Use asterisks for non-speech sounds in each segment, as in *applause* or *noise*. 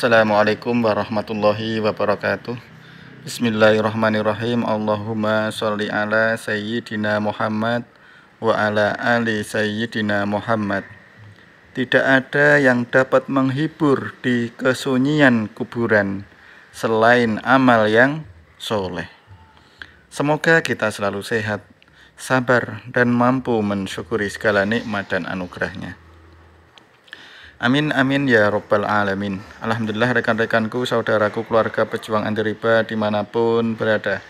Assalamualaikum warahmatullahi wabarakatuh Bismillahirrahmanirrahim Allahumma sholli ala Sayyidina Muhammad wa ala ali Sayyidina Muhammad Tidak ada yang dapat menghibur di kesunyian kuburan selain amal yang soleh Semoga kita selalu sehat, sabar, dan mampu mensyukuri segala nikmat dan anugerahnya. Amin amin ya robbal alamin. Alhamdulillah rekan-rekanku, saudaraku, keluarga pejuang anti dimanapun berada.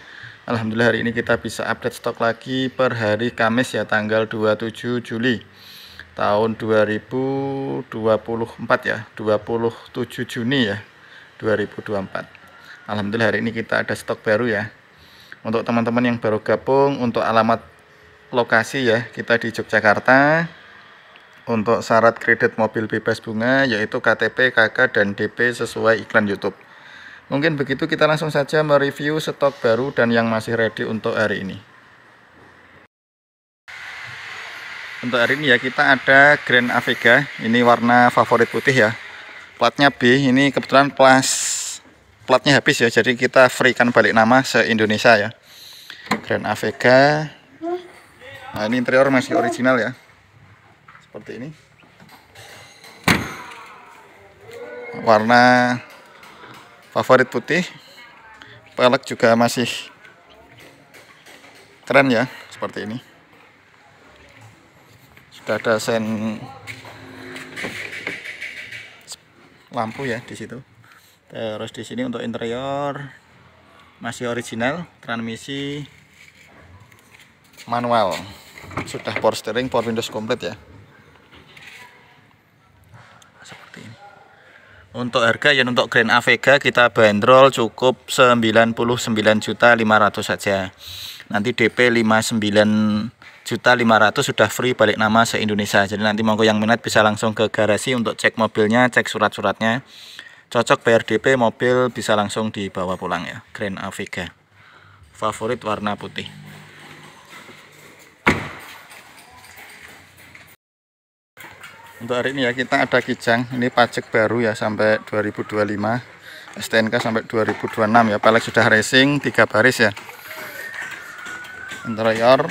Alhamdulillah hari ini kita bisa update stok lagi per hari Kamis ya tanggal 27 Juli tahun 2024 ya 27 Juni ya 2024 Alhamdulillah hari ini kita ada stok baru ya untuk teman-teman yang baru gabung untuk alamat lokasi ya kita di Yogyakarta untuk syarat kredit mobil bebas bunga yaitu KTP, KK, dan DP sesuai iklan YouTube. Mungkin begitu kita langsung saja mereview stok baru dan yang masih ready untuk hari ini. Untuk hari ini ya kita ada Grand Avega, ini warna favorit putih ya. Platnya B, ini kebetulan plus platnya habis ya, jadi kita free kan balik nama se-Indonesia ya. Grand Avega, Nah, ini interior masih original ya seperti ini warna favorit putih pelek juga masih keren ya seperti ini sudah ada sen lampu ya di situ terus di sini untuk interior masih original transmisi manual sudah power steering power windows komplit ya Untuk harga yang untuk Grand Avega kita bandrol cukup 99.500 saja. Nanti DP 59 juta 500 sudah free balik nama se Indonesia. Jadi nanti monggo yang minat bisa langsung ke garasi untuk cek mobilnya, cek surat-suratnya. Cocok bayar DP mobil bisa langsung dibawa pulang ya. Grand Avega. Favorit warna putih. untuk hari ini ya kita ada kijang ini pajak baru ya sampai 2025 STNK sampai 2026 ya pelek sudah racing tiga baris ya interior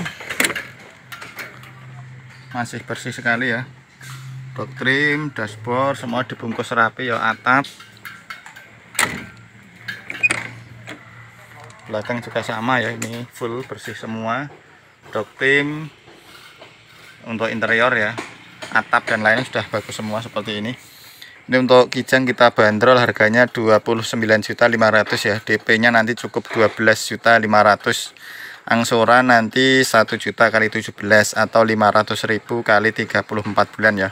masih bersih sekali ya dok trim dashboard semua dibungkus rapi ya atap belakang juga sama ya ini full bersih semua dok trim untuk interior ya atap dan lainnya sudah bagus semua seperti ini ini untuk kijang kita bandrol harganya 29.500 ya DP nya nanti cukup 12.500 angsuran nanti 1 juta kali 17 atau 500.000 kali 34 bulan ya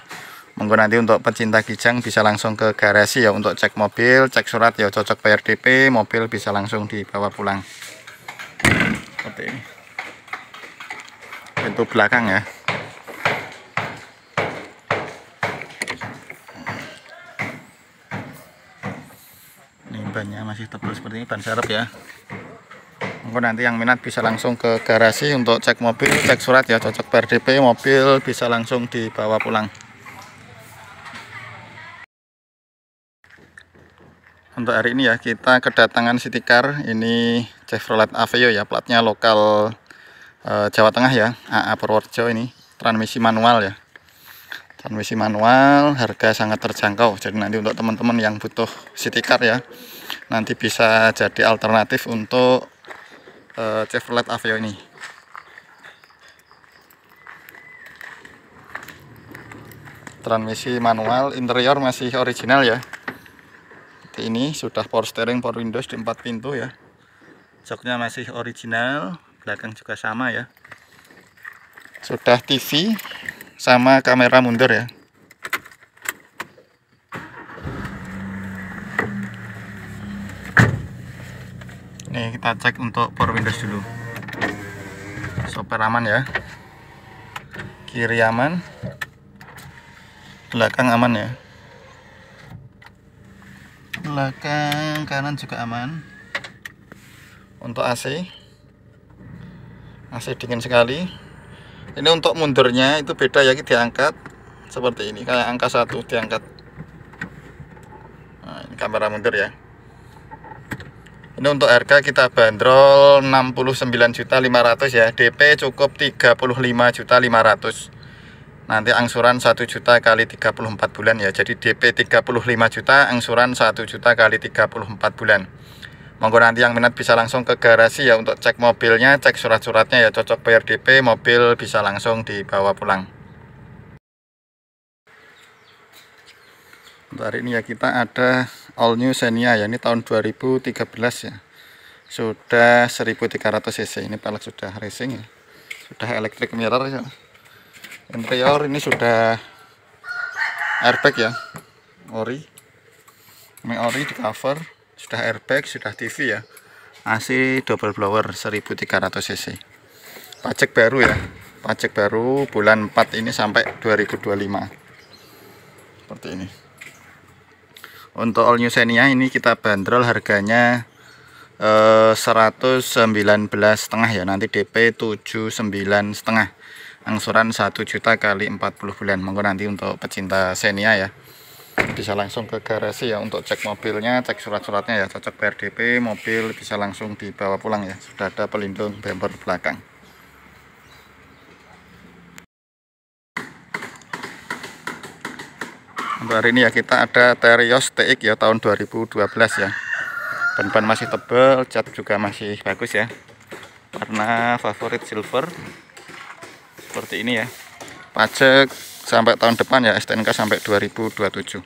monggo nanti untuk pecinta kijang bisa langsung ke garasi ya untuk cek mobil cek surat ya cocok bayar DP mobil bisa langsung dibawa pulang seperti ini pintu belakang ya bannya masih tebal seperti ini ban serep ya mungkin nanti yang minat bisa langsung ke garasi untuk cek mobil cek surat ya cocok PRDP mobil bisa langsung dibawa pulang untuk hari ini ya kita kedatangan city car ini Chevrolet Aveo ya platnya lokal e, Jawa Tengah ya AA Purworejo ini transmisi manual ya transmisi manual harga sangat terjangkau jadi nanti untuk teman-teman yang butuh city car ya nanti bisa jadi alternatif untuk uh, Chevrolet Aveo ini transmisi manual interior masih original ya ini sudah power steering power windows di 4 pintu ya joknya masih original belakang juga sama ya sudah TV sama kamera mundur ya ini kita cek untuk power windows dulu sopir aman ya kiri aman belakang aman ya belakang kanan juga aman untuk AC AC dingin sekali ini untuk mundurnya itu beda ya diangkat seperti ini kayak angka satu diangkat nah, ini kamera mundur ya ini untuk harga kita bandrol 69.500 ya DP cukup 35.500 nanti angsuran 1 juta kali 34 bulan ya jadi DP 35 juta angsuran 1 juta kali 34 bulan Monggo nanti yang minat bisa langsung ke garasi ya untuk cek mobilnya, cek surat-suratnya ya cocok bayar DP, mobil bisa langsung dibawa pulang. Untuk hari ini ya kita ada all new Xenia ya, ini tahun 2013 ya. Sudah 1300 cc, ini pelek sudah racing ya. Sudah electric mirror ya. Interior ini sudah airbag ya, ori. Ini ori di cover sudah airbag sudah TV ya AC double blower 1300 cc pajak baru ya pajak baru bulan 4 ini sampai 2025 seperti ini untuk all new Xenia ini kita bandrol harganya eh, 119 ya nanti DP 79 angsuran 1 juta kali 40 bulan monggo nanti untuk pecinta Xenia ya bisa langsung ke garasi ya untuk cek mobilnya cek surat-suratnya ya cocok PRDP mobil bisa langsung dibawa pulang ya sudah ada pelindung bumper belakang untuk hari ini ya kita ada Terios TX ya tahun 2012 ya ban-ban masih tebal cat juga masih bagus ya warna favorit silver seperti ini ya pajak sampai tahun depan ya STNK sampai 2027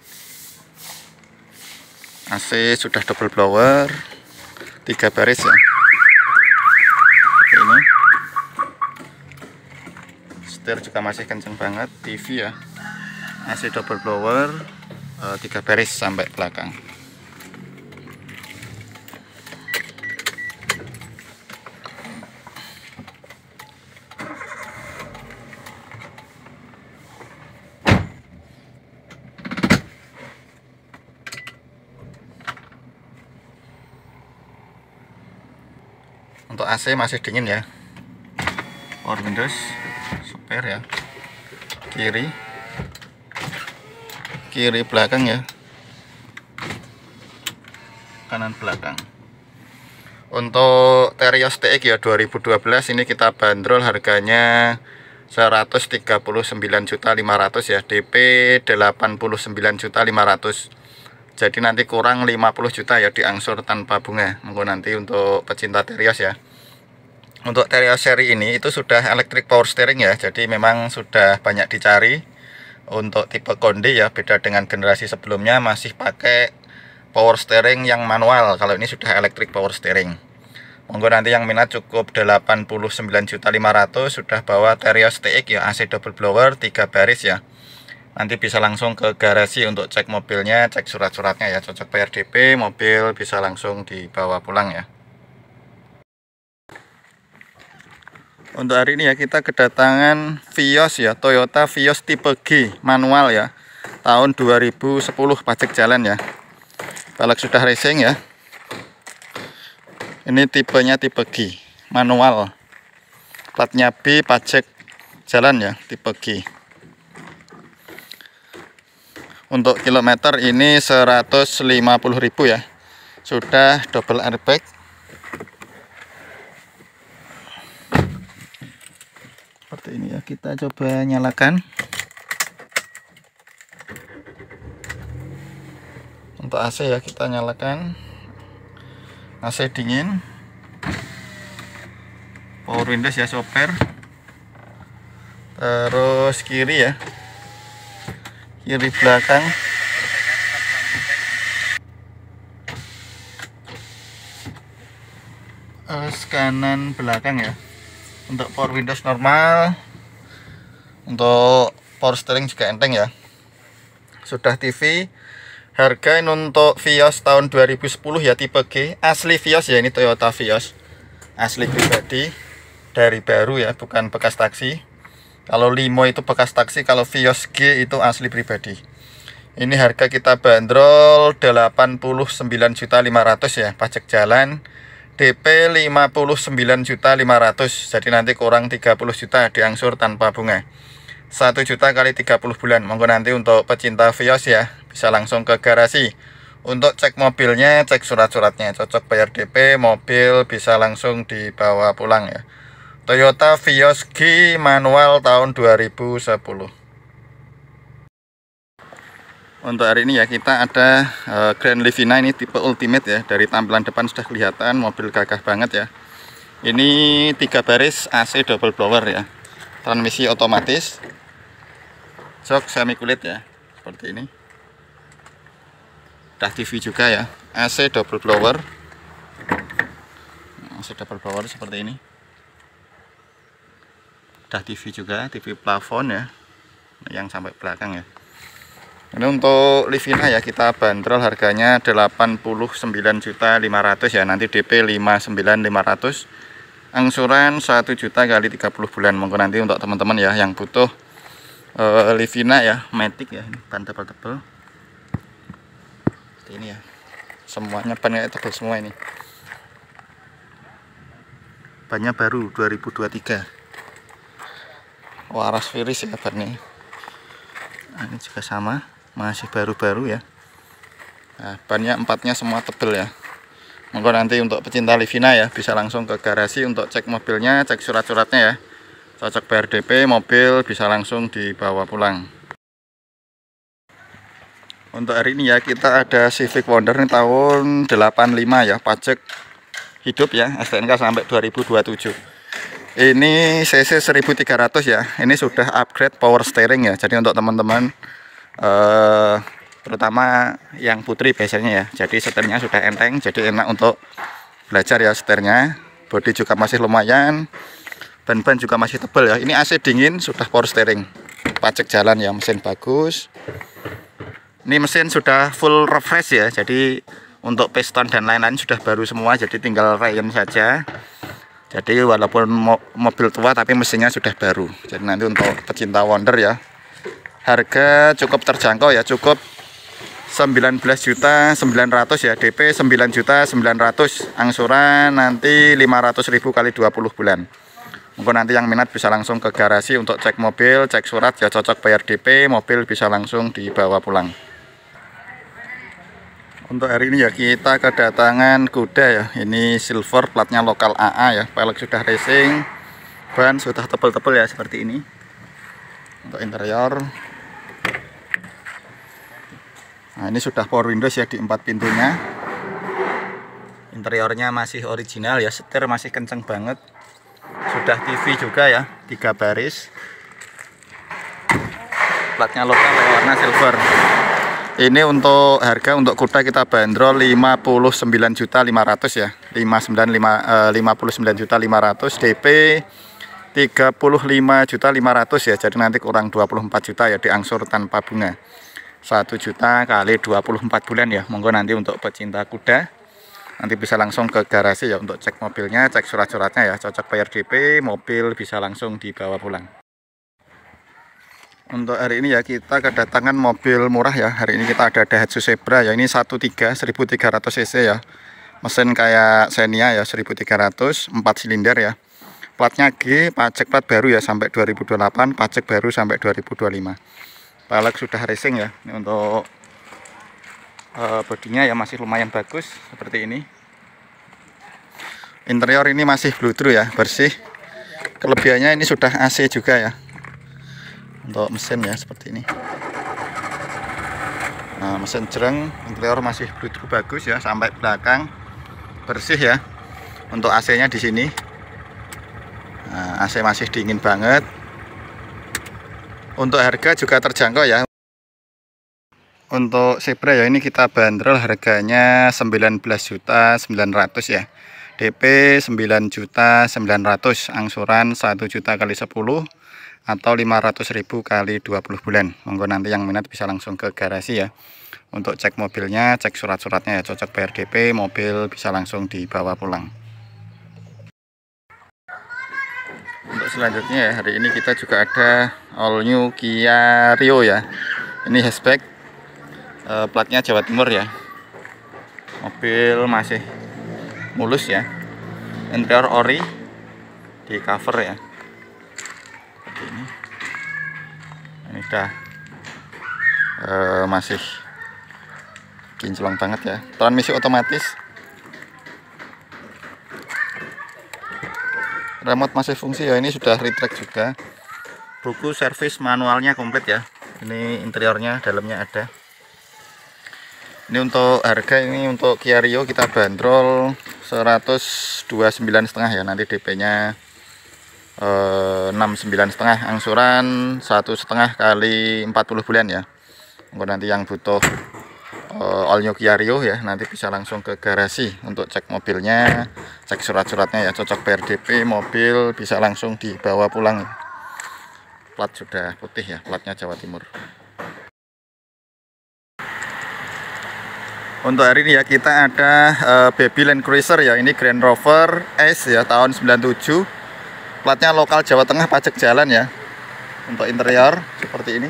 AC sudah double blower tiga baris ya ini setir juga masih kenceng banget TV ya AC double blower eh, tiga baris sampai belakang AC masih dingin ya power windows spare ya kiri kiri belakang ya kanan belakang untuk Terios TX ya 2012 ini kita bandrol harganya 139.500 ya DP 89.500 jadi nanti kurang 50 juta ya diangsur tanpa bunga monggo nanti untuk pecinta Terios ya untuk Terios seri ini itu sudah electric power steering ya jadi memang sudah banyak dicari untuk tipe kondi ya beda dengan generasi sebelumnya masih pakai power steering yang manual kalau ini sudah electric power steering monggo nanti yang minat cukup 89.500 sudah bawa Terios TX ya AC double blower 3 baris ya nanti bisa langsung ke garasi untuk cek mobilnya cek surat-suratnya ya cocok PRDP mobil bisa langsung dibawa pulang ya Untuk hari ini ya kita kedatangan Vios ya, Toyota Vios tipe G manual ya. Tahun 2010 pajak jalan ya. Balak sudah racing ya. Ini tipenya tipe G manual. Platnya B pajak jalan ya, tipe G. Untuk kilometer ini 150.000 ya. Sudah double airbag seperti ini ya kita coba nyalakan untuk AC ya kita nyalakan AC dingin power windows ya sopir terus kiri ya kiri belakang terus kanan belakang ya untuk power windows normal untuk power steering juga enteng ya sudah TV harga ini untuk Vios tahun 2010 ya tipe G asli Vios ya ini Toyota Vios asli pribadi dari baru ya bukan bekas taksi kalau Limo itu bekas taksi kalau Vios G itu asli pribadi ini harga kita bandrol 89.500 ya pajak jalan DP juta 59.500 jadi nanti kurang 30 juta diangsur tanpa bunga 1 juta kali 30 bulan monggo nanti untuk pecinta Vios ya bisa langsung ke garasi untuk cek mobilnya cek surat-suratnya cocok bayar DP mobil bisa langsung dibawa pulang ya Toyota Vios G manual tahun 2010 untuk hari ini ya kita ada eh, Grand Livina ini tipe ultimate ya. Dari tampilan depan sudah kelihatan mobil gagah banget ya. Ini tiga baris AC double blower ya. Transmisi otomatis. Jok semi kulit ya. Seperti ini. Dah TV juga ya. AC double blower. AC nah, double blower seperti ini. Dah TV juga, TV plafon ya. Yang sampai belakang ya. Ini untuk Livina ya kita bandrol harganya 89.500 ya nanti DP 59.500 angsuran 1 juta kali 30 bulan monggo nanti untuk teman-teman ya yang butuh uh, Livina ya Matic ya ban tebal-tebal ini ya semuanya ban kayak tebal semua ini bannya baru 2023 waras virus ya nih? Nah, ini. ini juga sama masih baru-baru ya nah, bannya empatnya semua tebel ya monggo nanti untuk pecinta Livina ya bisa langsung ke garasi untuk cek mobilnya cek surat-suratnya ya cocok BRDP mobil bisa langsung dibawa pulang untuk hari ini ya kita ada Civic Wonder ini tahun 85 ya pajak hidup ya STNK sampai 2027 ini CC 1300 ya ini sudah upgrade power steering ya jadi untuk teman-teman eh, terutama yang putri biasanya ya jadi setirnya sudah enteng jadi enak untuk belajar ya setirnya bodi juga masih lumayan ban-ban juga masih tebal ya ini AC dingin sudah power steering pajak jalan ya mesin bagus ini mesin sudah full refresh ya jadi untuk piston dan lain-lain sudah baru semua jadi tinggal rayon saja jadi walaupun mobil tua tapi mesinnya sudah baru jadi nanti untuk pecinta Wonder ya harga cukup terjangkau ya cukup 19 juta 900 ya DP 9 juta 900 angsuran nanti 500 ribu kali 20 bulan mungkin nanti yang minat bisa langsung ke garasi untuk cek mobil cek surat ya cocok bayar DP mobil bisa langsung dibawa pulang untuk hari ini ya kita kedatangan kuda ya ini silver platnya lokal AA ya pelek sudah racing ban sudah tebel-tebel ya seperti ini untuk interior Nah, ini sudah power windows ya di empat pintunya. Interiornya masih original ya, setir masih kenceng banget. Sudah TV juga ya, tiga baris. Platnya lokal ya, warna silver. Ini untuk harga untuk kuda kita bandrol juta ratus ya. 59 5, eh, lima ratus DP juta ratus ya. Jadi nanti kurang 24 juta ya diangsur tanpa bunga. 1 juta kali 24 bulan ya monggo nanti untuk pecinta kuda nanti bisa langsung ke garasi ya untuk cek mobilnya cek surat-suratnya ya cocok bayar DP mobil bisa langsung dibawa pulang untuk hari ini ya kita kedatangan mobil murah ya hari ini kita ada Daihatsu Zebra ya ini 13 1300 cc ya mesin kayak Xenia ya 1300 4 silinder ya platnya G pajak plat baru ya sampai 2028 pajak baru sampai 2025 balak sudah racing ya ini untuk uh, bodinya ya masih lumayan bagus seperti ini interior ini masih blue true ya bersih kelebihannya ini sudah AC juga ya untuk mesin ya seperti ini nah, mesin jereng interior masih blue true bagus ya sampai belakang bersih ya untuk AC nya di sini nah, AC masih dingin banget untuk harga juga terjangkau ya. Untuk Zebra ya ini kita bandrol harganya 19.900 ya. DP 9.900, angsuran 1 juta kali 10 atau 500.000 kali 20 bulan. Monggo nanti yang minat bisa langsung ke garasi ya. Untuk cek mobilnya, cek surat-suratnya ya, cocok PRDP, mobil bisa langsung dibawa pulang. untuk selanjutnya ya, hari ini kita juga ada all new Kia Rio ya ini hatchback e, platnya Jawa Timur ya mobil masih mulus ya interior ori di cover ya Seperti ini ini dah e, eh, masih kinclong banget ya transmisi otomatis remote masih fungsi ya ini sudah retract juga buku servis manualnya komplit ya ini interiornya dalamnya ada ini untuk harga ini untuk Kia Rio kita bandrol 129 setengah ya nanti DP nya eh, enam sembilan setengah angsuran satu setengah kali 40 bulan ya untuk nanti yang butuh uh, Kia Kiario ya nanti bisa langsung ke garasi untuk cek mobilnya cek surat-suratnya ya cocok PRDP mobil bisa langsung dibawa pulang plat sudah putih ya platnya Jawa Timur untuk hari ini ya kita ada uh, baby Land Cruiser ya ini Grand Rover S ya tahun 97 platnya lokal Jawa Tengah pajak jalan ya untuk interior seperti ini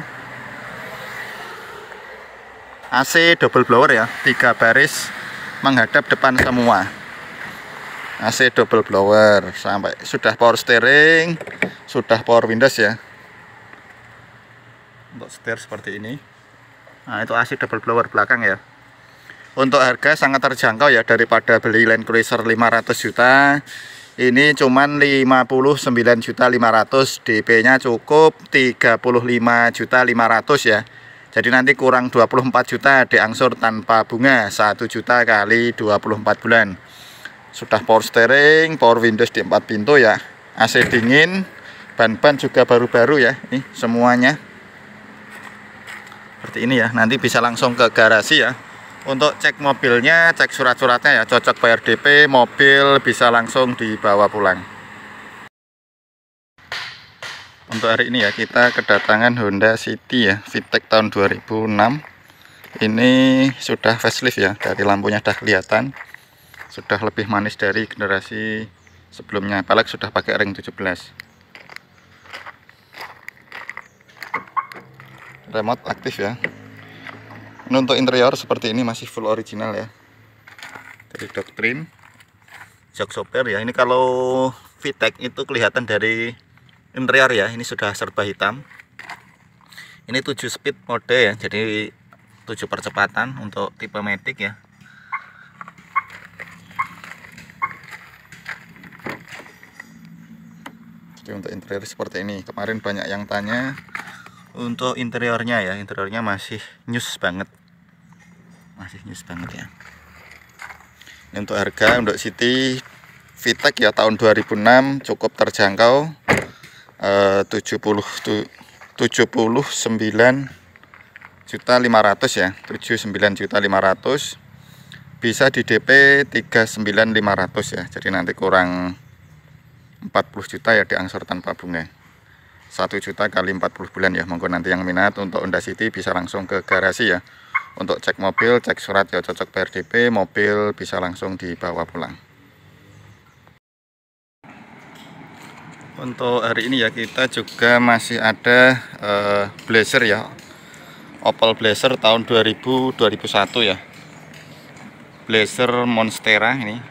AC double blower ya tiga baris menghadap depan semua AC double blower sampai sudah power steering sudah power windows ya untuk setir seperti ini nah itu AC double blower belakang ya untuk harga sangat terjangkau ya daripada beli Land Cruiser 500 juta ini cuman 59.500 DP nya cukup 35.500 ya jadi nanti kurang 24 juta diangsur tanpa bunga 1 juta kali 24 bulan sudah power steering power windows di 4 pintu ya AC dingin ban-ban juga baru-baru ya ini semuanya seperti ini ya nanti bisa langsung ke garasi ya untuk cek mobilnya cek surat-suratnya ya cocok bayar DP mobil bisa langsung dibawa pulang untuk hari ini ya kita kedatangan Honda City ya Vitek tahun 2006 ini sudah facelift ya dari lampunya sudah kelihatan sudah lebih manis dari generasi sebelumnya apalagi sudah pakai ring 17 remote aktif ya ini untuk interior seperti ini masih full original ya dari doktrin jok sopir ya ini kalau VTEC itu kelihatan dari interior ya ini sudah serba hitam ini 7 speed mode ya jadi 7 percepatan untuk tipe Matic ya jadi untuk interior seperti ini kemarin banyak yang tanya untuk interiornya ya interiornya masih news banget masih news banget ya ini untuk harga untuk City Vitek ya tahun 2006 cukup terjangkau eh, 70 puluh 79 juta 500 ya 79 juta 500 bisa di DP 39500 ya jadi nanti kurang 40 juta ya diangsur tanpa bunga 1 juta kali 40 bulan ya monggo nanti yang minat untuk Honda City bisa langsung ke garasi ya untuk cek mobil cek surat ya cocok PRDP mobil bisa langsung dibawa pulang untuk hari ini ya kita juga masih ada uh, blazer ya Opel blazer tahun 2000 2001 ya blazer monstera ini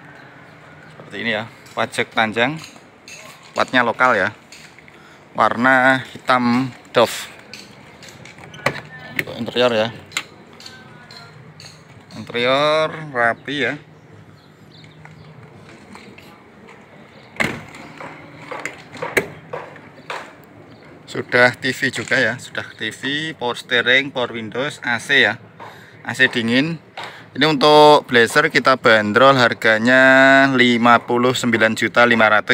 seperti ini ya pajak panjang platnya lokal ya warna hitam dove untuk interior ya interior rapi ya sudah TV juga ya sudah TV power steering power windows AC ya AC dingin ini untuk blazer kita bandrol harganya 59.500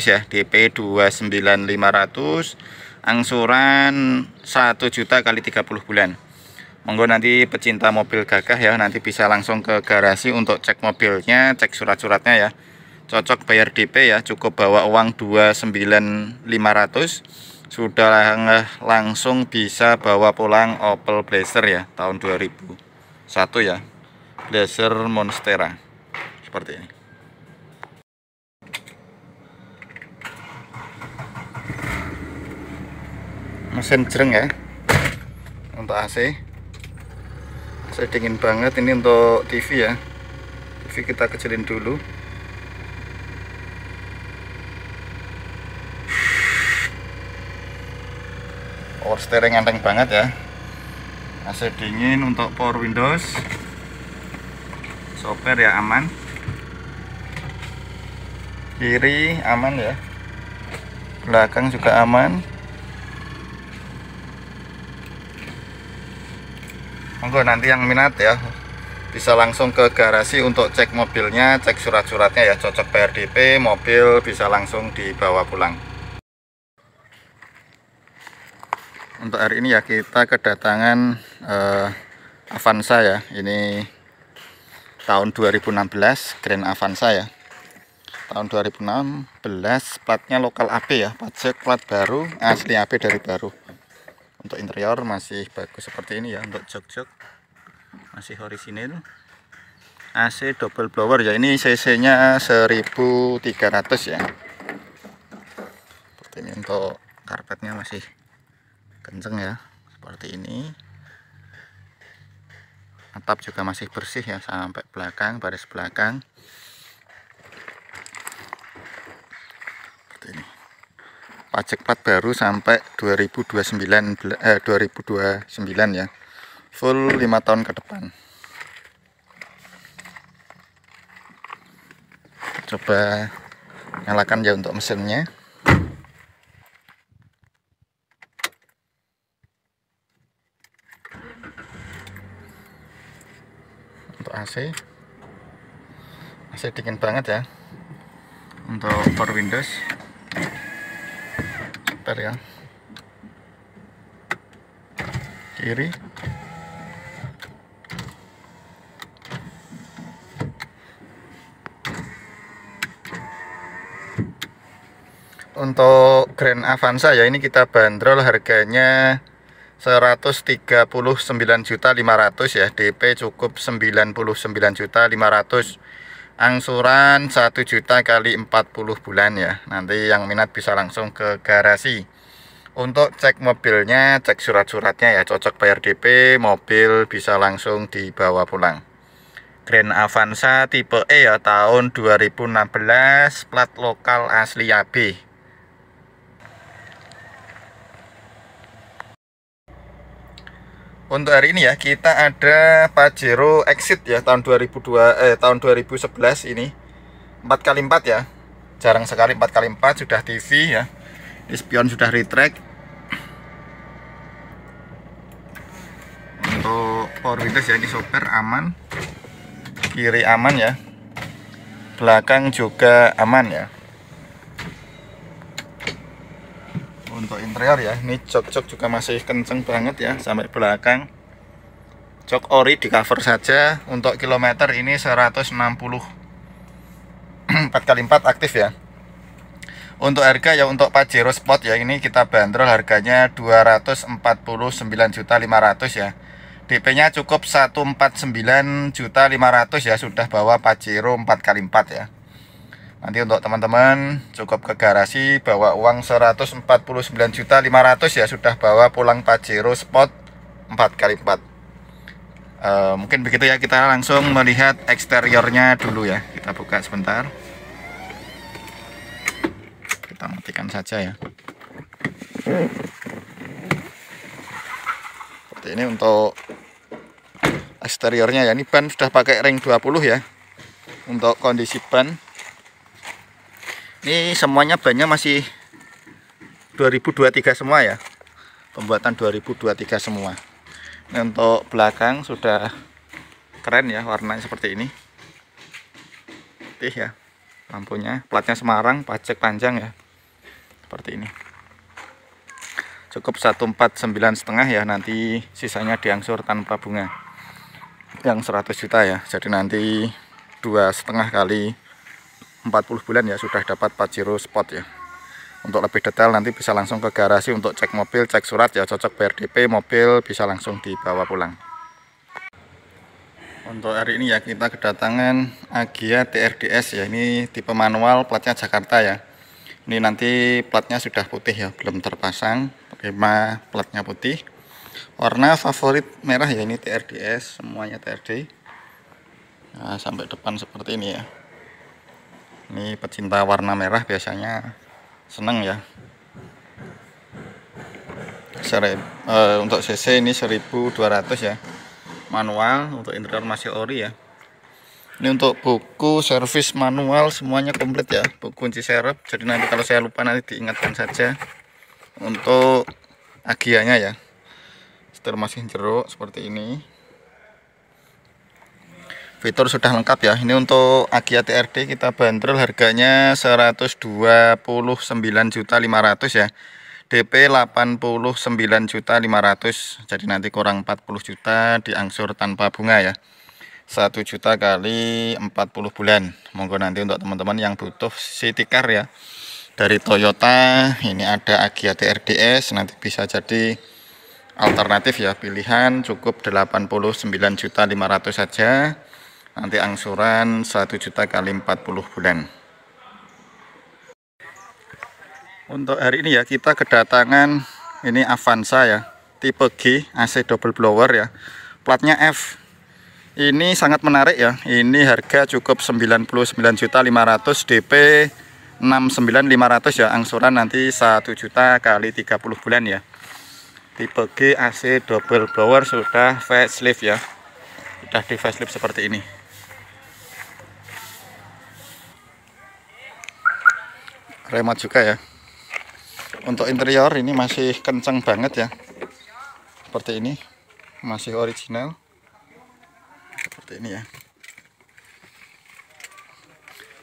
ya DP 29.500 angsuran 1 juta kali 30 bulan monggo nanti pecinta mobil gagah ya nanti bisa langsung ke garasi untuk cek mobilnya cek surat-suratnya ya cocok bayar DP ya cukup bawa uang 29.500 sudah langsung bisa bawa pulang Opel Blazer ya tahun 2001 ya Blazer Monstera seperti ini mesin jereng ya untuk AC saya dingin banget ini untuk TV ya TV kita kecilin dulu power steering enteng banget ya AC dingin untuk power windows sopir ya aman kiri aman ya belakang juga aman monggo nanti yang minat ya bisa langsung ke garasi untuk cek mobilnya cek surat-suratnya ya cocok PRDP mobil bisa langsung dibawa pulang untuk hari ini ya kita kedatangan uh, Avanza ya ini tahun 2016 Grand Avanza ya tahun 2016 platnya lokal AP ya pajak plat baru asli AP dari baru untuk interior masih bagus seperti ini ya untuk jok-jok masih orisinil AC double blower ya ini CC nya 1300 ya seperti ini untuk karpetnya masih kenceng ya seperti ini atap juga masih bersih ya sampai belakang baris belakang seperti ini pajak plat baru sampai 2029 eh, 2029 ya full 5 tahun ke depan coba nyalakan ya untuk mesinnya AC AC dingin banget ya untuk power Windows sebentar ya kiri untuk Grand Avanza ya ini kita bandrol harganya 500 ya DP cukup 99.500 angsuran 1 juta kali 40 bulan ya nanti yang minat bisa langsung ke garasi untuk cek mobilnya cek surat-suratnya ya cocok bayar DP mobil bisa langsung dibawa pulang Grand Avanza tipe E ya tahun 2016 plat lokal asli AB untuk hari ini ya kita ada Pajero Exit ya tahun 2002 eh tahun 2011 ini 4x4 ya jarang sekali 4x4 sudah TV ya di spion sudah retract untuk power windows ya ini super aman kiri aman ya belakang juga aman ya untuk interior ya ini jok-jok juga masih kenceng banget ya sampai belakang jok ori di cover saja untuk kilometer ini 160 4x4 *clears throat* aktif ya untuk harga ya untuk Pajero Sport ya ini kita bandrol harganya 249.500 ya DP nya cukup 149.500 ya sudah bawa Pajero 4x4 ya Nanti untuk teman-teman cukup ke garasi bawa uang 149.500 ya sudah bawa pulang Pajero spot 4x4. E, mungkin begitu ya kita langsung melihat eksteriornya dulu ya. Kita buka sebentar. Kita matikan saja ya. Seperti ini untuk eksteriornya ya. Ini ban sudah pakai ring 20 ya. Untuk kondisi ban ini semuanya bannya masih 2023 semua ya pembuatan 2023 semua ini untuk belakang sudah keren ya warnanya seperti ini putih ya lampunya platnya Semarang pajak panjang ya seperti ini cukup 149 setengah ya nanti sisanya diangsur tanpa bunga yang 100 juta ya jadi nanti dua setengah kali 40 bulan ya sudah dapat pajero spot ya untuk lebih detail nanti bisa langsung ke garasi untuk cek mobil cek surat ya cocok brdp mobil bisa langsung dibawa pulang untuk hari ini ya kita kedatangan Agia TRDS ya ini tipe manual platnya Jakarta ya ini nanti platnya sudah putih ya belum terpasang mah platnya putih warna favorit merah ya ini TRDS semuanya TRD nah, sampai depan seperti ini ya ini pecinta warna merah biasanya seneng ya Seri, eh, untuk CC ini 1200 ya manual untuk interior masih ori ya ini untuk buku servis manual semuanya komplit ya buku kunci serep jadi nanti kalau saya lupa nanti diingatkan saja untuk agianya ya setelah masih jeruk seperti ini fitur sudah lengkap ya ini untuk Agia TRD kita bandrol harganya 129.500 ya DP 89.500 jadi nanti kurang 40 juta diangsur tanpa bunga ya 1 juta kali 40 bulan monggo nanti untuk teman-teman yang butuh city car ya dari Toyota ini ada Agia TRDS nanti bisa jadi alternatif ya pilihan cukup 89.500 saja Nanti angsuran 1 juta kali 40 bulan. Untuk hari ini ya kita kedatangan ini Avanza ya, tipe G AC double blower ya. Platnya F. Ini sangat menarik ya. Ini harga cukup juta 99.500 DP 69500 ya angsuran nanti 1 juta kali 30 bulan ya. Tipe G AC double blower sudah facelift ya. Sudah di facelift seperti ini. remote juga ya untuk interior ini masih kencang banget ya seperti ini masih original seperti ini ya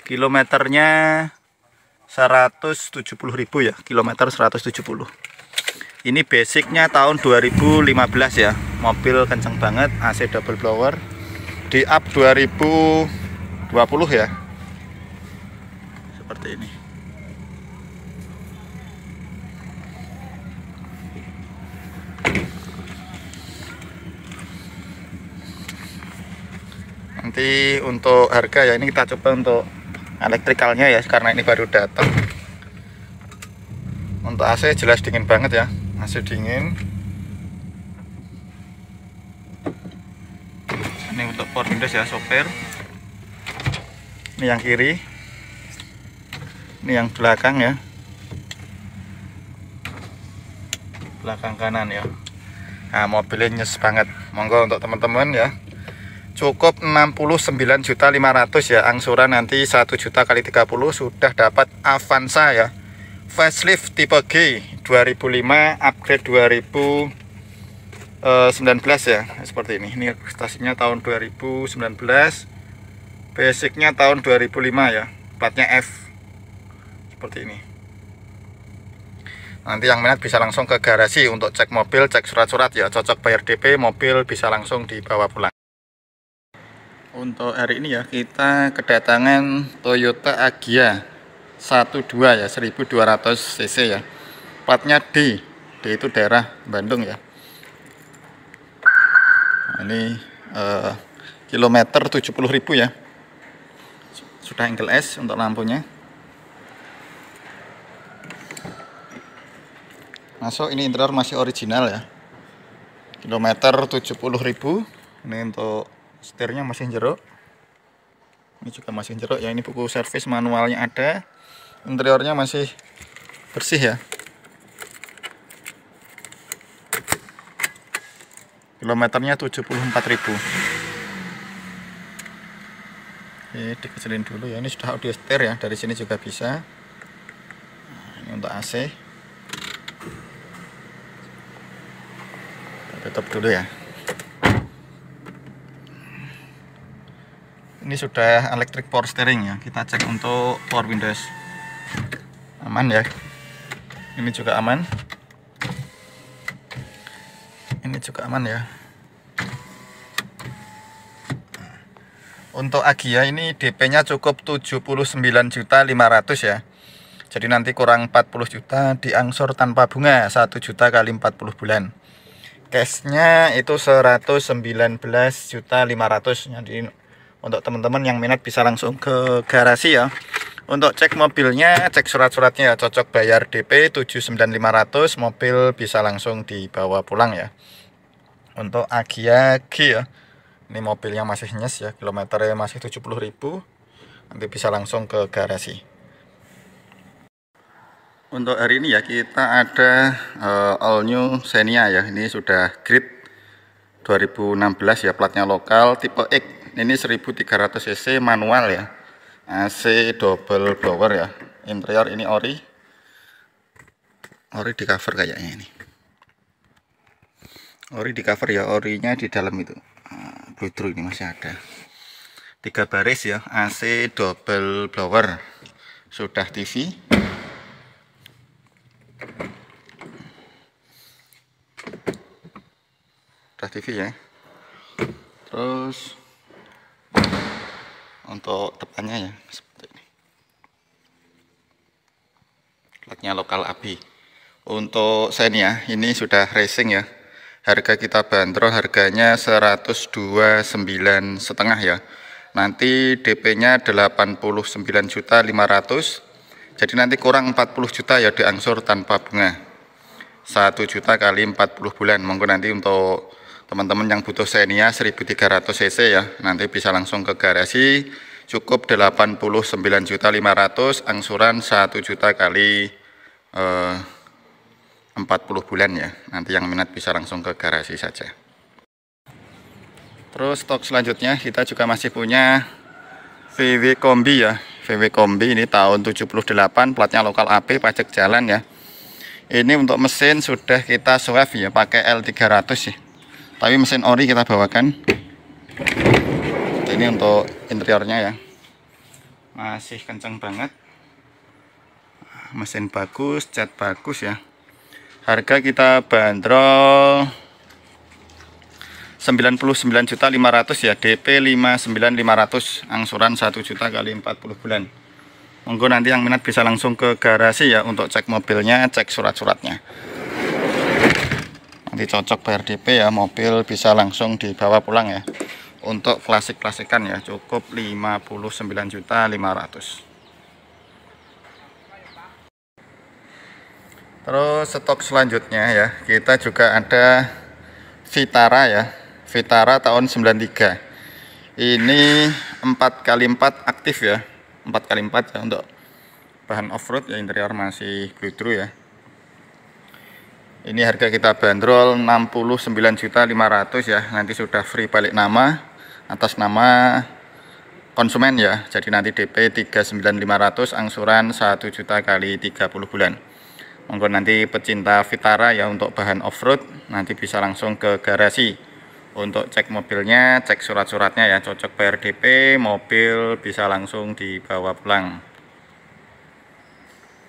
kilometernya 170.000 ya kilometer 170 ini basicnya tahun 2015 ya mobil kencang banget AC double blower di up 2020 ya seperti ini nanti untuk harga ya ini kita coba untuk elektrikalnya ya karena ini baru datang untuk AC jelas dingin banget ya AC dingin ini untuk port windows ya sopir ini yang kiri ini yang belakang ya belakang kanan ya nah mobilnya nyes banget monggo untuk teman-teman ya cukup 69.500 ya angsuran nanti 1 juta kali 30 sudah dapat Avanza ya facelift tipe G 2005 upgrade 2019 eh, ya seperti ini ini stasinya tahun 2019 basicnya tahun 2005 ya platnya F seperti ini nanti yang minat bisa langsung ke garasi untuk cek mobil cek surat-surat ya cocok bayar DP mobil bisa langsung dibawa pulang untuk hari ini ya kita kedatangan Toyota Agia 12 ya 1200 cc ya. Platnya D. D itu daerah Bandung ya. Nah, ini eh, kilometer 70.000 ya. Sudah angle S untuk lampunya. Masuk ini interior masih original ya. Kilometer 70.000. Ini untuk setirnya masih jeruk ini juga masih jeruk ya ini buku servis manualnya ada interiornya masih bersih ya kilometernya 74.000 ini dikecilin dulu ya ini sudah audio setir ya dari sini juga bisa nah, ini untuk AC Tetap dulu ya ini sudah electric power steering ya kita cek untuk power windows aman ya ini juga aman ini juga aman ya untuk Agia ini DP nya cukup 79.500 ya jadi nanti kurang 40 juta diangsur tanpa bunga 1 juta kali 40 bulan cashnya itu 119 juta jadi untuk teman-teman yang minat bisa langsung ke garasi ya untuk cek mobilnya cek surat-suratnya ya. cocok bayar DP 79500 mobil bisa langsung dibawa pulang ya untuk Agia G ya ini mobilnya masih nyes ya kilometernya masih 70.000 nanti bisa langsung ke garasi untuk hari ini ya kita ada uh, all new Xenia ya ini sudah grid 2016 ya platnya lokal tipe X ini 1300 cc manual ya AC double blower ya interior ini ori ori di cover kayaknya ini ori di cover ya orinya di dalam itu bludru ini masih ada tiga baris ya AC double blower sudah TV sudah TV ya terus untuk depannya ya seperti ini platnya lokal api. untuk Xenia ya, ini sudah racing ya harga kita bandrol harganya 129 setengah ya nanti DP nya 89 juta 500 jadi nanti kurang 40 juta ya diangsur tanpa bunga 1 juta kali 40 bulan Mungkin nanti untuk teman-teman yang butuh Xenia 1300 cc ya nanti bisa langsung ke garasi cukup 89.500 angsuran 1 juta kali eh, 40 bulan ya nanti yang minat bisa langsung ke garasi saja terus stok selanjutnya kita juga masih punya VW Kombi ya VW Kombi ini tahun 78 platnya lokal AP pajak jalan ya ini untuk mesin sudah kita swap ya pakai L300 sih tapi mesin ori kita bawakan ini untuk interiornya ya masih kenceng banget mesin bagus cat bagus ya harga kita bandrol juta 99.500 ya DP 59.500 angsuran 1 juta kali 40 bulan monggo nanti yang minat bisa langsung ke garasi ya untuk cek mobilnya cek surat-suratnya nanti cocok BRDP ya mobil bisa langsung dibawa pulang ya untuk klasik-klasikan ya cukup 59 juta 500 terus stok selanjutnya ya kita juga ada Vitara ya Vitara tahun 93 ini 4 kali 4 aktif ya 4 kali 4 ya untuk bahan off-road ya interior masih glue ya ini harga kita bandrol 69.500 ya. Nanti sudah free balik nama atas nama konsumen ya. Jadi nanti DP 39.500 angsuran 1 juta kali 30 bulan. Monggo nanti pecinta Vitara ya untuk bahan off-road nanti bisa langsung ke garasi untuk cek mobilnya, cek surat-suratnya ya, cocok PRDP, mobil bisa langsung dibawa pulang.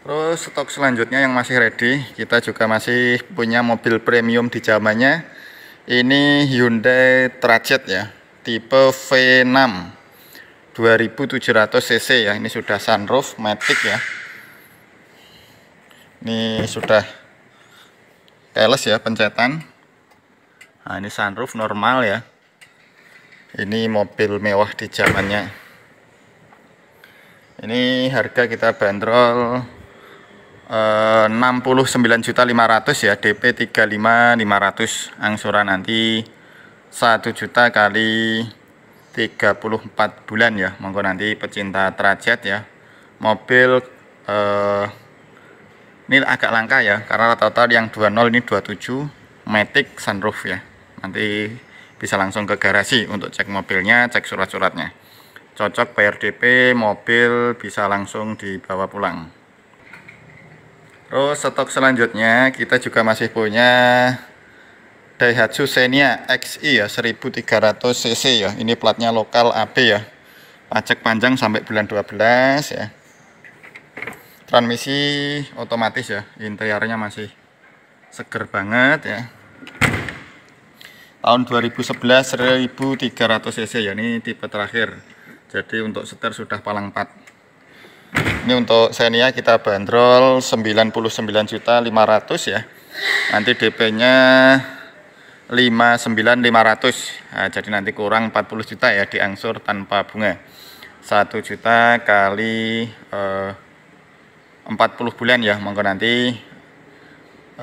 Terus stok selanjutnya yang masih ready, kita juga masih punya mobil premium di zamannya. Ini Hyundai Trajet ya, tipe V6 2700 cc ya. Ini sudah sunroof matic ya. Ini sudah keles ya pencetan. Nah, ini sunroof normal ya. Ini mobil mewah di zamannya. Ini harga kita bandrol 69.500 eh, ya DP 35.500 angsuran nanti 1 juta kali 34 bulan ya monggo nanti pecinta derajat ya mobil eh, ini agak langka ya karena total rata yang 20 ini 27 Matic sunroof ya nanti bisa langsung ke garasi untuk cek mobilnya cek surat-suratnya cocok PRDP mobil bisa langsung dibawa pulang Terus stok selanjutnya kita juga masih punya Daihatsu Xenia XI ya 1300 cc ya. Ini platnya lokal AB ya. Pajak panjang sampai bulan 12 ya. Transmisi otomatis ya. Interiornya masih seger banget ya. Tahun 2011 1300 cc ya. Ini tipe terakhir. Jadi untuk setir sudah palang 4. Ini untuk Xenia kita bandrol 99.500 ya. Nanti DP-nya 59.500. Nah, jadi nanti kurang 40 juta ya diangsur tanpa bunga. 1 juta kali eh, 40 bulan ya. Monggo nanti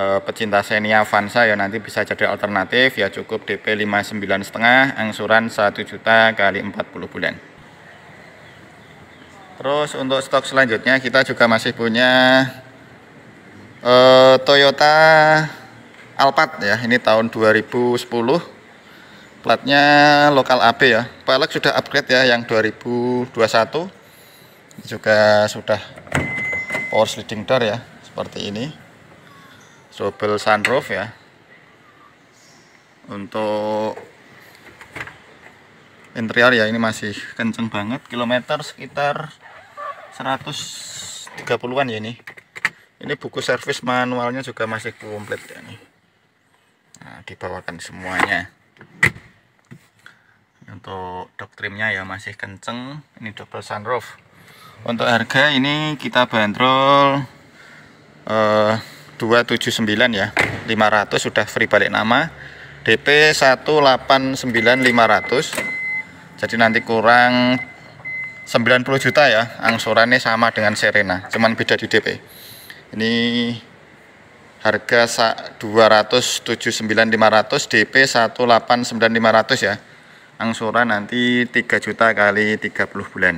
eh, pecinta Xenia Avanza ya nanti bisa jadi alternatif ya cukup DP 59 setengah angsuran 1 juta kali 40 bulan. Terus untuk stok selanjutnya kita juga masih punya uh, Toyota Alphard ya. Ini tahun 2010. Platnya lokal AB ya. Pelek sudah upgrade ya yang 2021. Ini juga sudah power sliding door ya seperti ini. Sobel sunroof ya. Untuk interior ya ini masih kenceng banget kilometer sekitar 130-an ya ini ini buku servis manualnya juga masih komplit ya ini. nah, dibawakan semuanya untuk doktrimnya ya masih kenceng ini double sunroof untuk harga ini kita bandrol eh, 279 ya 500 sudah free balik nama DP 189500. jadi nanti kurang 90 juta ya angsurannya sama dengan Serena cuman beda di DP ini harga 279.500 DP 189.500 ya angsuran nanti 3 juta kali 30 bulan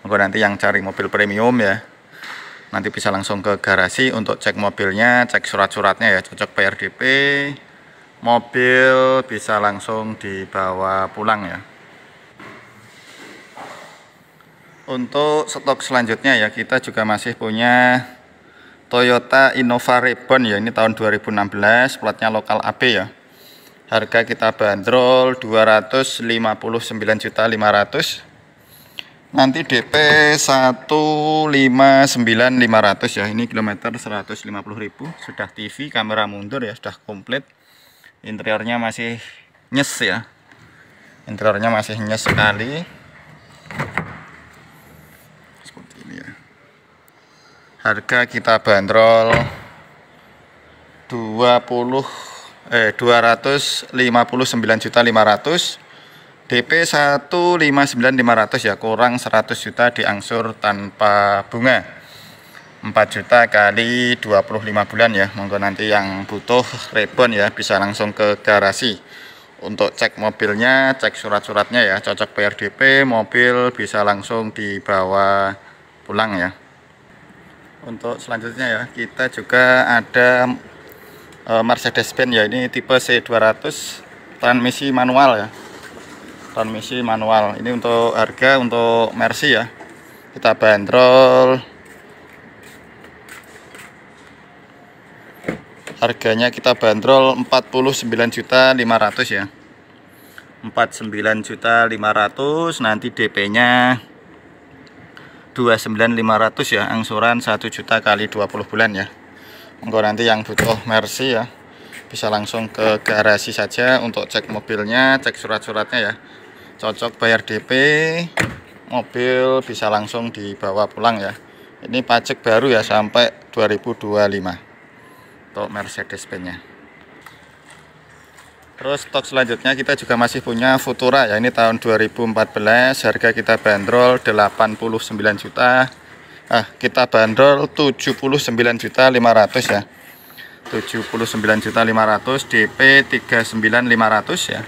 monggo nanti yang cari mobil premium ya nanti bisa langsung ke garasi untuk cek mobilnya cek surat-suratnya ya cocok PRDP mobil bisa langsung dibawa pulang ya Untuk stok selanjutnya ya kita juga masih punya Toyota Innova Reborn ya ini tahun 2016 platnya lokal AB ya. Harga kita bandrol 259.500. Nanti DP 159.500 ya. Ini kilometer 150.000 sudah TV, kamera mundur ya, sudah komplit. Interiornya masih nyes ya. Interiornya masih nyes sekali. harga kita bandrol 20 eh juta 500 DP 159.500 ya kurang 100 juta diangsur tanpa bunga 4 juta kali 25 bulan ya monggo nanti yang butuh rebon ya bisa langsung ke garasi untuk cek mobilnya cek surat-suratnya ya cocok prdp mobil bisa langsung dibawa pulang ya untuk selanjutnya ya kita juga ada eh, Mercedes-Benz ya ini tipe C200 transmisi manual ya transmisi manual ini untuk harga untuk Mercy ya kita bandrol harganya kita bandrol juta 49 500 ya juta 49 500 nanti DP nya 29500 ya angsuran 1 juta kali 20 bulan ya Engkau nanti yang butuh Mercy ya bisa langsung ke garasi saja untuk cek mobilnya cek surat-suratnya ya cocok bayar DP mobil bisa langsung dibawa pulang ya ini pajak baru ya sampai 2025 untuk Mercedes-Benz Terus stok selanjutnya kita juga masih punya Futura ya ini tahun 2014 harga kita bandrol 89 juta. Ah, kita bandrol 79 juta 500 ya. 79 juta 500 DP 39.500 ya.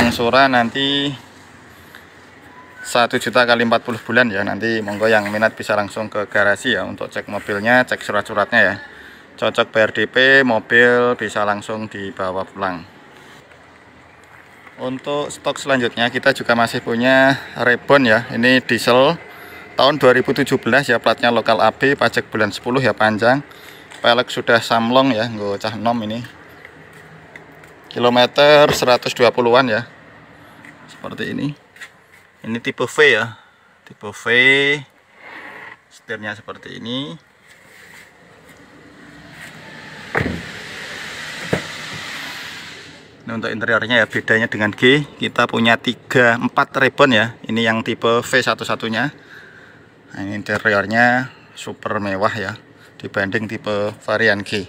Angsuran nanti 1 juta kali 40 bulan ya nanti monggo yang minat bisa langsung ke garasi ya untuk cek mobilnya cek surat-suratnya ya cocok BRDP mobil bisa langsung dibawa pulang untuk stok selanjutnya kita juga masih punya Rebon ya. Ini diesel tahun 2017 ya platnya lokal AB, pajak bulan 10 ya panjang. Pelek sudah samlong ya, nggak cah nom ini. Kilometer 120-an ya. Seperti ini. Ini tipe V ya. Tipe V. Setirnya seperti ini ini untuk interiornya ya bedanya dengan G kita punya 3 4 ribbon ya ini yang tipe V satu-satunya nah, ini interiornya super mewah ya dibanding tipe varian G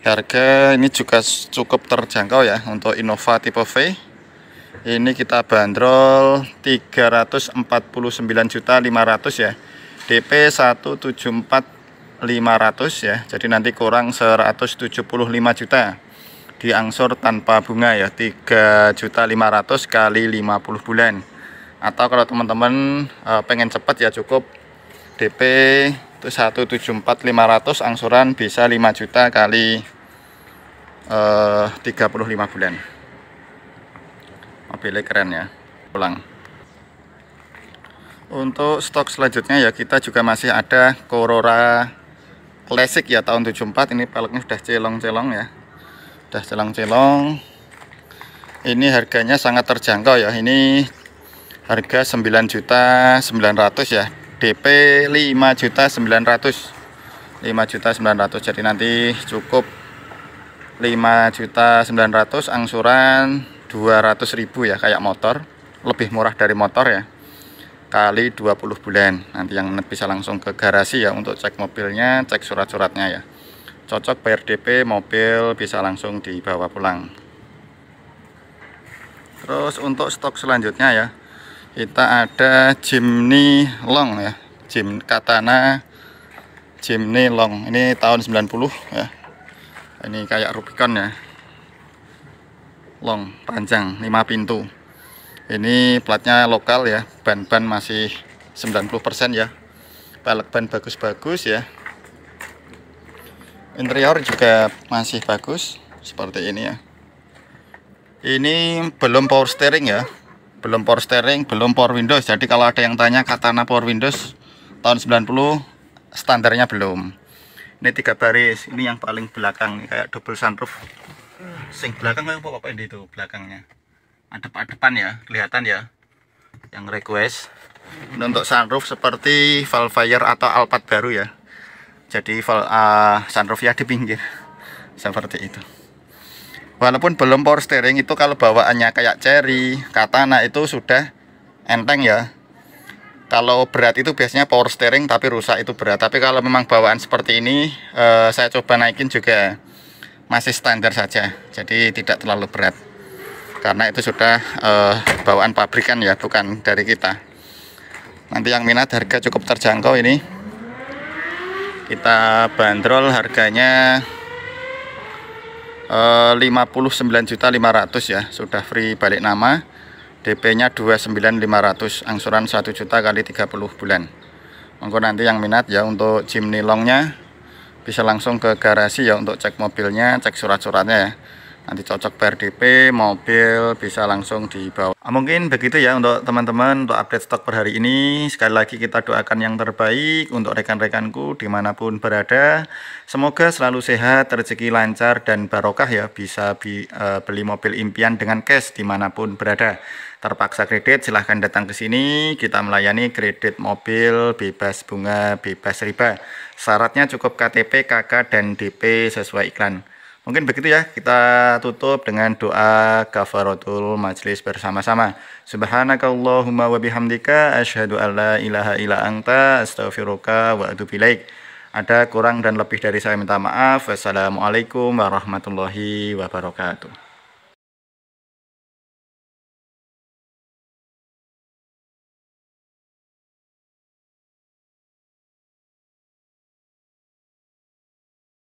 harga ini juga cukup terjangkau ya untuk Innova tipe V ini kita bandrol 349.500 ya DP 174 500 ya jadi nanti kurang 175 juta diangsur tanpa bunga ya 3.500 kali 50 bulan atau kalau teman-teman e, pengen cepat ya cukup DP itu 174.500 angsuran bisa 5 juta kali e, eh, 35 bulan mobilnya keren ya pulang untuk stok selanjutnya ya kita juga masih ada Corora Classic ya tahun 74 ini peleknya sudah celong-celong ya udah celong-celong ini harganya sangat terjangkau ya ini harga 9 juta 900 ya DP 5 juta 900 5 juta 900 jadi nanti cukup 5 juta 900 angsuran 200.000 ya kayak motor lebih murah dari motor ya kali 20 bulan nanti yang bisa langsung ke garasi ya untuk cek mobilnya cek surat-suratnya ya cocok bayar DP mobil bisa langsung dibawa pulang terus untuk stok selanjutnya ya kita ada Jimny Long ya Jim Katana Jimny Long ini tahun 90 ya ini kayak Rubicon ya long panjang lima pintu ini platnya lokal ya ban-ban masih 90% ya balak ban bagus-bagus ya interior juga masih bagus seperti ini ya ini belum power steering ya belum power steering belum power windows jadi kalau ada yang tanya katana power windows tahun 90 standarnya belum ini tiga baris ini yang paling belakang kayak double sunroof sing belakang apa apa ini itu belakangnya ada depan ya kelihatan ya yang request ini untuk sunroof seperti Valfire atau Alphard baru ya jadi uh, eh, sunroofnya di pinggir seperti itu walaupun belum power steering itu kalau bawaannya kayak Cherry, Katana itu sudah enteng ya kalau berat itu biasanya power steering tapi rusak itu berat tapi kalau memang bawaan seperti ini uh, saya coba naikin juga masih standar saja jadi tidak terlalu berat karena itu sudah uh, bawaan pabrikan ya bukan dari kita nanti yang minat harga cukup terjangkau ini kita bandrol harganya eh, 59.500 ya sudah free balik nama DP-nya 29.500 angsuran 1 juta kali 30 bulan monggo nanti yang minat ya untuk Jimny Longnya bisa langsung ke garasi ya untuk cek mobilnya cek surat-suratnya ya nanti cocok PRDP mobil bisa langsung dibawa ah, mungkin begitu ya untuk teman-teman untuk update stok per hari ini sekali lagi kita doakan yang terbaik untuk rekan-rekanku dimanapun berada semoga selalu sehat rezeki lancar dan barokah ya bisa bi, eh, beli mobil impian dengan cash dimanapun berada terpaksa kredit silahkan datang ke sini kita melayani kredit mobil bebas bunga bebas riba syaratnya cukup KTP KK dan DP sesuai iklan Mungkin begitu ya, kita tutup dengan doa kafaratul majlis bersama-sama. Subhanakallahumma wa bihamdika asyhadu an ilaha illa anta astaghfiruka wa atubu Ada kurang dan lebih dari saya minta maaf. Wassalamualaikum warahmatullahi wabarakatuh.